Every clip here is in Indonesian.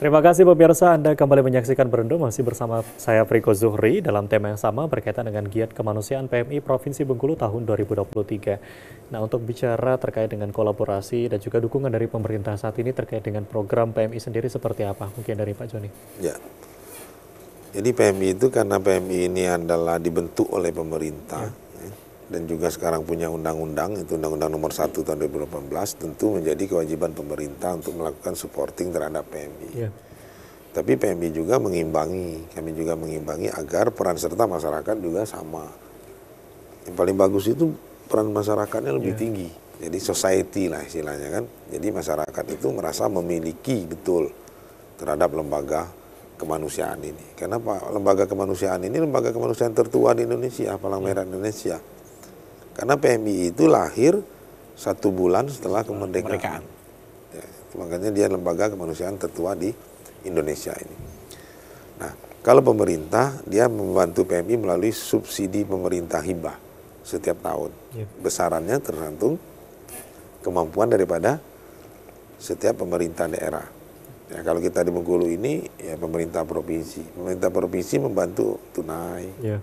Terima kasih pemirsa Anda kembali menyaksikan Berendo masih bersama saya Friko Zuhri dalam tema yang sama berkaitan dengan giat kemanusiaan PMI Provinsi Bengkulu tahun 2023. Nah untuk bicara terkait dengan kolaborasi dan juga dukungan dari pemerintah saat ini terkait dengan program PMI sendiri seperti apa? Mungkin dari Pak Joni. Ya. Jadi PMI itu karena PMI ini adalah dibentuk oleh pemerintah. Ya dan juga sekarang punya undang-undang itu undang-undang nomor 1 tahun 2018 tentu menjadi kewajiban pemerintah untuk melakukan supporting terhadap PMI. Yeah. Tapi PMI juga mengimbangi, kami juga mengimbangi agar peran serta masyarakat juga sama. Yang paling bagus itu peran masyarakatnya lebih yeah. tinggi. Jadi society lah istilahnya kan. Jadi masyarakat itu merasa memiliki betul terhadap lembaga kemanusiaan ini. Kenapa lembaga kemanusiaan ini lembaga kemanusiaan tertua di Indonesia, Palang Merah Indonesia. Karena PMI itu lahir satu bulan setelah kemerdekaan. Ya, makanya dia lembaga kemanusiaan tertua di Indonesia ini. Nah, kalau pemerintah dia membantu PMI melalui subsidi pemerintah hibah setiap tahun. Yep. Ya. Besarannya tergantung kemampuan daripada setiap pemerintah daerah. Ya, kalau kita di Bengkulu ini ya pemerintah provinsi, pemerintah provinsi membantu tunai, yeah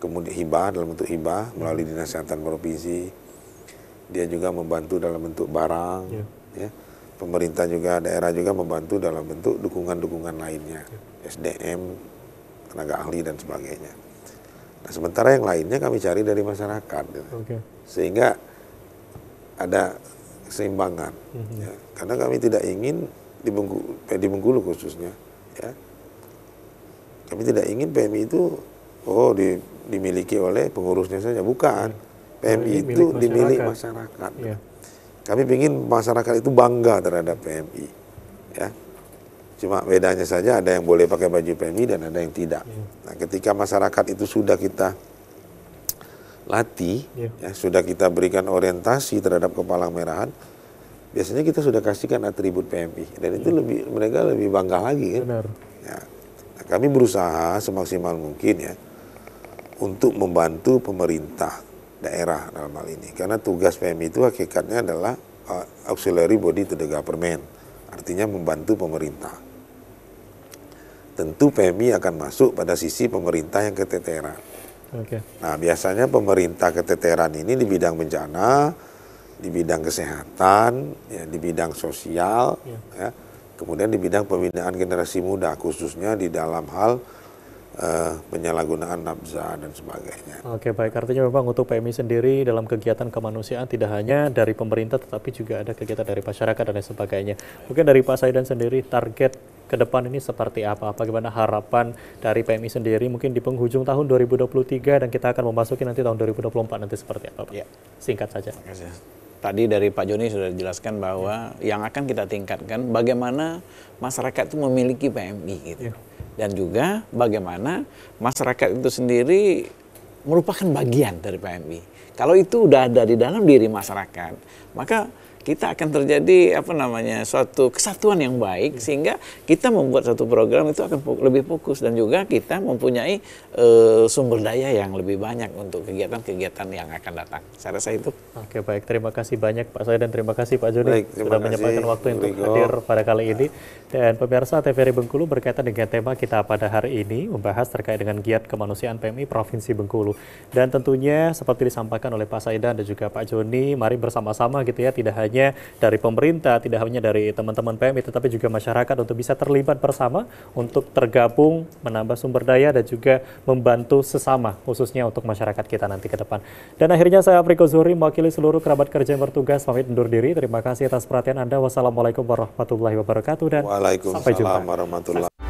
kemudian hibah dalam bentuk hibah melalui dinas kesehatan provinsi dia juga membantu dalam bentuk barang yeah. ya pemerintah juga daerah juga membantu dalam bentuk dukungan-dukungan lainnya yeah. SDM tenaga ahli dan sebagainya nah sementara yang lainnya kami cari dari masyarakat gitu. okay. sehingga ada keseimbangan mm -hmm. ya. karena kami tidak ingin di eh, Bengkulu, di Bengkulu khususnya ya kami tidak ingin PMI itu oh di dimiliki oleh pengurusnya saja, bukan. PMI itu masyarakat. dimiliki iya. masyarakat. Ya. Kami ingin masyarakat itu bangga terhadap PMI. Ya. Cuma bedanya saja ada yang boleh pakai baju PMI dan ada yang tidak. Ya. Nah, ketika masyarakat itu sudah kita latih, ya. ya sudah kita berikan orientasi terhadap kepala merahan, biasanya kita sudah kasihkan atribut PMI dan itu iya. lebih mereka lebih bangga lagi kan. Benar. Ya. Nah, kami berusaha semaksimal mungkin ya untuk membantu pemerintah daerah dalam hal ini. Karena tugas PMI itu hakikatnya adalah uh, auxiliary body to the government, artinya membantu pemerintah. Tentu PMI akan masuk pada sisi pemerintah yang keteteran. Okay. Nah, biasanya pemerintah keteteran ini di bidang bencana, di bidang kesehatan, ya, di bidang sosial, yeah. ya, kemudian di bidang pembinaan generasi muda, khususnya di dalam hal uh, penyalahgunaan nafza dan sebagainya. Oke baik, artinya memang untuk PMI sendiri dalam kegiatan kemanusiaan tidak hanya dari pemerintah tetapi juga ada kegiatan dari masyarakat dan lain sebagainya. Mungkin dari Pak Saidan sendiri target ke depan ini seperti apa? Bagaimana harapan dari PMI sendiri mungkin di penghujung tahun 2023 dan kita akan memasuki nanti tahun 2024 nanti seperti apa? Pak? Ya. Singkat saja. Tadi dari Pak Joni sudah dijelaskan bahwa ya. yang akan kita tingkatkan bagaimana masyarakat itu memiliki PMI gitu. Ya dan juga bagaimana masyarakat itu sendiri merupakan bagian dari PMI kalau itu udah ada di dalam diri masyarakat, maka kita akan terjadi apa namanya suatu kesatuan yang baik hmm. sehingga kita membuat satu program itu akan lebih fokus dan juga kita mempunyai e, sumber daya yang lebih banyak untuk kegiatan-kegiatan yang akan datang. Saya rasa itu. Oke baik, terima kasih banyak Pak saya dan terima kasih Pak Jody sudah menyempatkan waktu Rigo. untuk hadir pada kali nah. ini. Dan pemirsa TVRI Bengkulu berkaitan dengan tema kita pada hari ini membahas terkait dengan giat kemanusiaan PMI Provinsi Bengkulu. Dan tentunya seperti disampaikan disampaikan oleh Pak Saidan dan juga Pak Joni. Mari bersama-sama gitu ya, tidak hanya dari pemerintah, tidak hanya dari teman-teman PMI, tetapi juga masyarakat untuk bisa terlibat bersama untuk tergabung, menambah sumber daya dan juga membantu sesama, khususnya untuk masyarakat kita nanti ke depan. Dan akhirnya saya Afriko Zuri mewakili seluruh kerabat kerja yang bertugas, pamit undur diri. Terima kasih atas perhatian Anda. Wassalamualaikum warahmatullahi wabarakatuh dan sampai jumpa. warahmatullahi